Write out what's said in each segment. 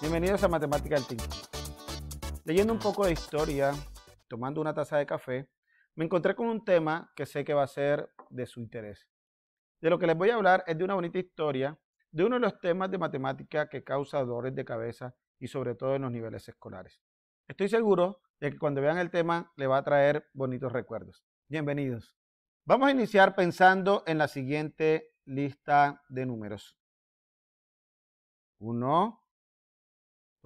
Bienvenidos a Matemática del Tinto. Leyendo un poco de historia, tomando una taza de café, me encontré con un tema que sé que va a ser de su interés. De lo que les voy a hablar es de una bonita historia, de uno de los temas de matemática que causa dolores de cabeza y sobre todo en los niveles escolares. Estoy seguro de que cuando vean el tema le va a traer bonitos recuerdos. Bienvenidos. Vamos a iniciar pensando en la siguiente lista de números. 1,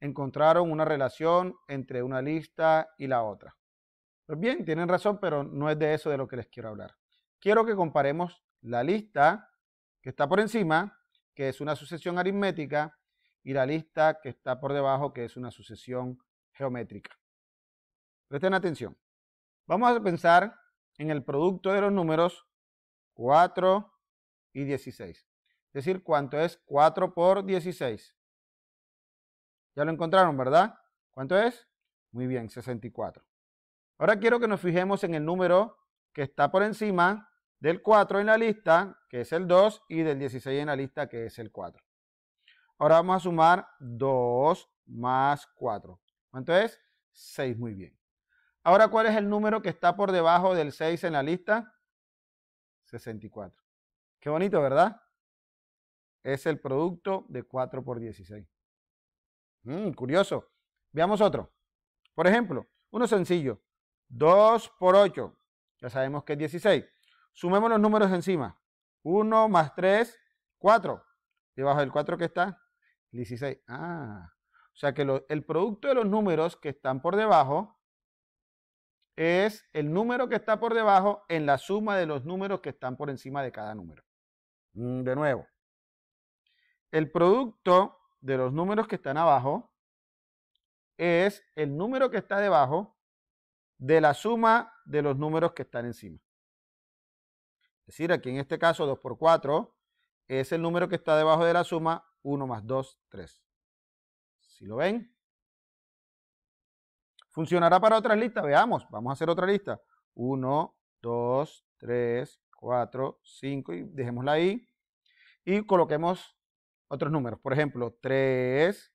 encontraron una relación entre una lista y la otra. Pues bien, tienen razón, pero no es de eso de lo que les quiero hablar. Quiero que comparemos la lista que está por encima, que es una sucesión aritmética, y la lista que está por debajo, que es una sucesión geométrica. Presten atención. Vamos a pensar en el producto de los números 4 y 16. Es decir, ¿cuánto es 4 por 16? Ya lo encontraron, ¿verdad? ¿Cuánto es? Muy bien, 64. Ahora quiero que nos fijemos en el número que está por encima del 4 en la lista, que es el 2, y del 16 en la lista, que es el 4. Ahora vamos a sumar 2 más 4. ¿Cuánto es? 6, muy bien. Ahora, ¿cuál es el número que está por debajo del 6 en la lista? 64. Qué bonito, ¿verdad? Es el producto de 4 por 16. Mm, curioso. Veamos otro. Por ejemplo, uno sencillo. 2 por 8. Ya sabemos que es 16. Sumemos los números encima. 1 más 3, 4. Debajo del 4 que está 16. Ah, o sea que el producto de los números que están por debajo es el número que está por debajo en la suma de los números que están por encima de cada número. Mm, de nuevo, el producto de los números que están abajo es el número que está debajo de la suma de los números que están encima. Es decir, aquí en este caso 2 por 4 es el número que está debajo de la suma 1 más 2, 3. ¿si lo ven? ¿Funcionará para otras listas? Veamos, vamos a hacer otra lista. 1, 2, 3, 4, 5 y dejémosla ahí. Y coloquemos otros números. Por ejemplo, 3,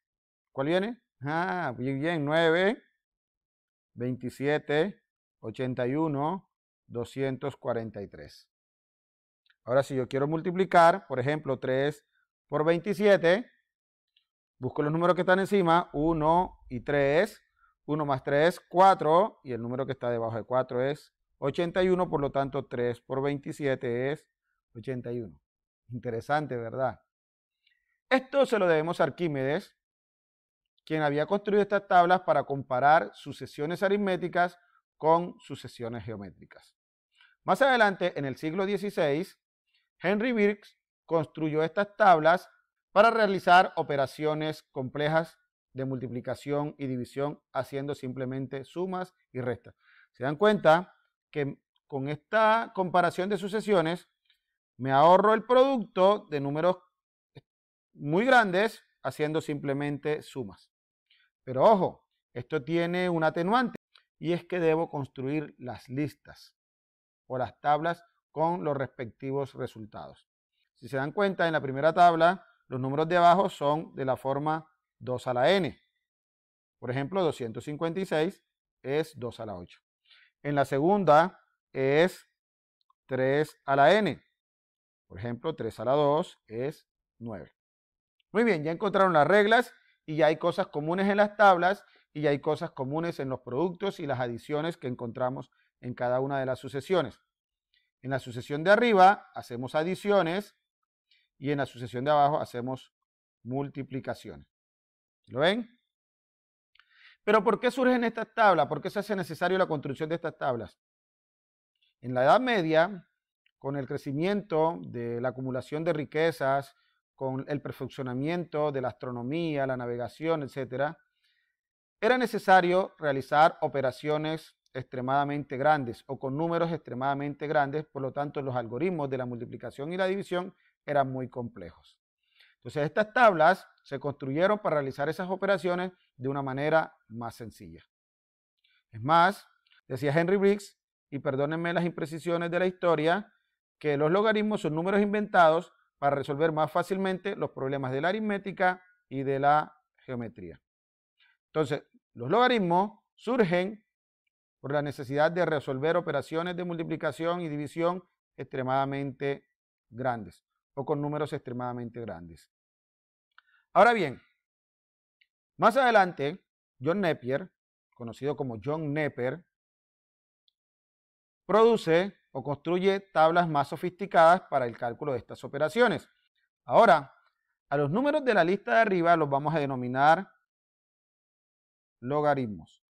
¿cuál viene? Ah, bien, bien, 9, 27, 81, 243. Ahora, si yo quiero multiplicar, por ejemplo, 3 por 27, busco los números que están encima, 1 y 3, 1 más 3, 4, y el número que está debajo de 4 es 81, por lo tanto 3 por 27 es 81. Interesante, ¿verdad? Esto se lo debemos a Arquímedes, quien había construido estas tablas para comparar sucesiones aritméticas con sucesiones geométricas. Más adelante, en el siglo XVI, Henry Birx construyó estas tablas para realizar operaciones complejas de multiplicación y división haciendo simplemente sumas y restas. Se dan cuenta que con esta comparación de sucesiones me ahorro el producto de números muy grandes haciendo simplemente sumas. Pero ojo, esto tiene un atenuante y es que debo construir las listas o las tablas con los respectivos resultados. Si se dan cuenta, en la primera tabla los números de abajo son de la forma 2 a la n. Por ejemplo, 256 es 2 a la 8. En la segunda es 3 a la n. Por ejemplo, 3 a la 2 es 9. Muy bien, ya encontraron las reglas y ya hay cosas comunes en las tablas y ya hay cosas comunes en los productos y las adiciones que encontramos en cada una de las sucesiones. En la sucesión de arriba hacemos adiciones y en la sucesión de abajo hacemos multiplicaciones. ¿Lo ven? Pero ¿por qué surgen estas tablas? ¿Por qué se hace necesario la construcción de estas tablas? En la Edad Media, con el crecimiento de la acumulación de riquezas con el perfeccionamiento de la astronomía, la navegación, etcétera, era necesario realizar operaciones extremadamente grandes o con números extremadamente grandes, por lo tanto los algoritmos de la multiplicación y la división eran muy complejos. Entonces estas tablas se construyeron para realizar esas operaciones de una manera más sencilla. Es más, decía Henry Briggs, y perdónenme las imprecisiones de la historia, que los logaritmos son números inventados para resolver más fácilmente los problemas de la aritmética y de la geometría. Entonces, los logaritmos surgen por la necesidad de resolver operaciones de multiplicación y división extremadamente grandes o con números extremadamente grandes. Ahora bien, más adelante, John Napier, conocido como John Nepper, produce o construye tablas más sofisticadas para el cálculo de estas operaciones. Ahora, a los números de la lista de arriba los vamos a denominar logaritmos.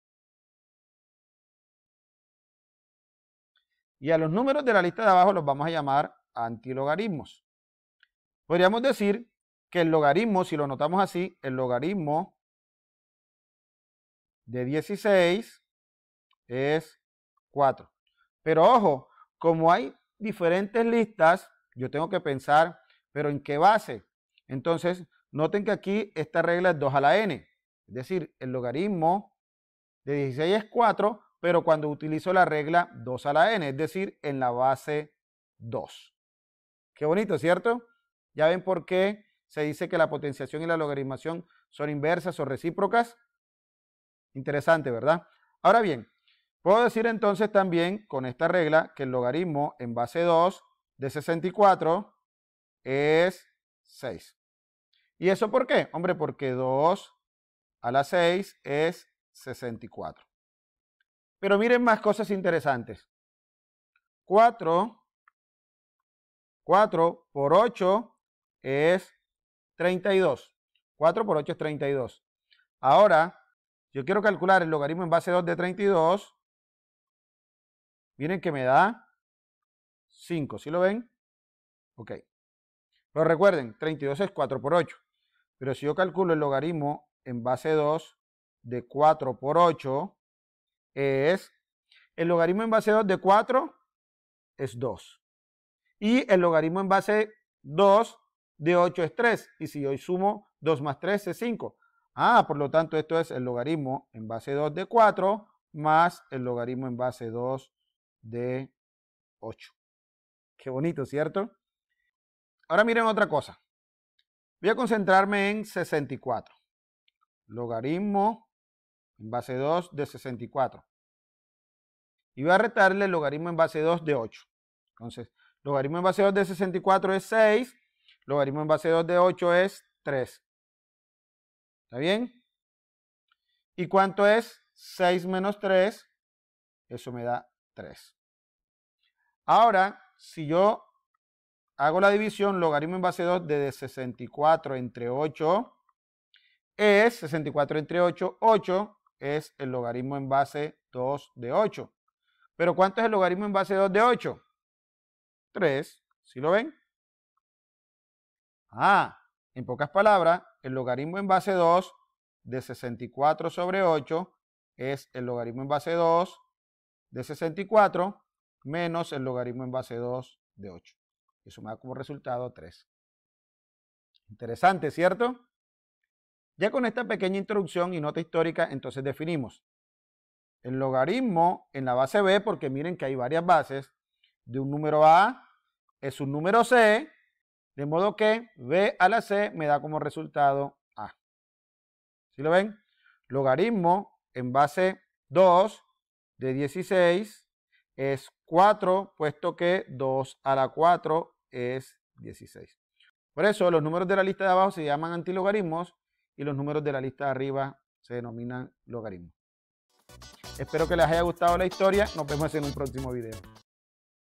Y a los números de la lista de abajo los vamos a llamar antilogaritmos. Podríamos decir que el logaritmo, si lo notamos así, el logaritmo de 16 es 4. Pero ojo, como hay diferentes listas, yo tengo que pensar, pero ¿en qué base? Entonces, noten que aquí esta regla es 2 a la n, es decir, el logaritmo de 16 es 4, pero cuando utilizo la regla 2 a la n, es decir, en la base 2. Qué bonito, ¿cierto? Ya ven por qué se dice que la potenciación y la logaritmación son inversas o recíprocas. Interesante, ¿verdad? Ahora bien, Puedo decir entonces también con esta regla que el logaritmo en base 2 de 64 es 6. ¿Y eso por qué? Hombre, porque 2 a la 6 es 64. Pero miren más cosas interesantes. 4, 4 por 8 es 32. 4 por 8 es 32. Ahora, yo quiero calcular el logaritmo en base 2 de 32 Miren que me da 5, ¿sí lo ven? Ok. Pero recuerden, 32 es 4 por 8. Pero si yo calculo el logaritmo en base 2 de 4 por 8, es el logaritmo en base 2 de 4 es 2. Y el logaritmo en base 2 de 8 es 3. Y si yo sumo 2 más 3 es 5. Ah, por lo tanto esto es el logaritmo en base 2 de 4 más el logaritmo en base 2 de 8. Qué bonito, ¿cierto? Ahora miren otra cosa. Voy a concentrarme en 64. Logaritmo en base 2 de 64. Y voy a retarle el logaritmo en base 2 de 8. Entonces, logaritmo en base 2 de 64 es 6. Logaritmo en base 2 de 8 es 3. ¿Está bien? ¿Y cuánto es 6 menos 3? Eso me da 3. Ahora, si yo hago la división, logaritmo en base 2 de 64 entre 8 es 64 entre 8, 8 es el logaritmo en base 2 de 8. Pero ¿cuánto es el logaritmo en base 2 de 8? 3, ¿sí lo ven? Ah, en pocas palabras, el logaritmo en base 2 de 64 sobre 8 es el logaritmo en base 2 de 64 menos el logaritmo en base 2 de 8. Eso me da como resultado 3. Interesante, ¿cierto? Ya con esta pequeña introducción y nota histórica, entonces definimos el logaritmo en la base B, porque miren que hay varias bases, de un número A es un número C, de modo que B a la C me da como resultado A. ¿Sí lo ven? Logaritmo en base 2 de 16 es 4, puesto que 2 a la 4 es 16. Por eso los números de la lista de abajo se llaman antilogaritmos y los números de la lista de arriba se denominan logaritmos. Espero que les haya gustado la historia. Nos vemos en un próximo video.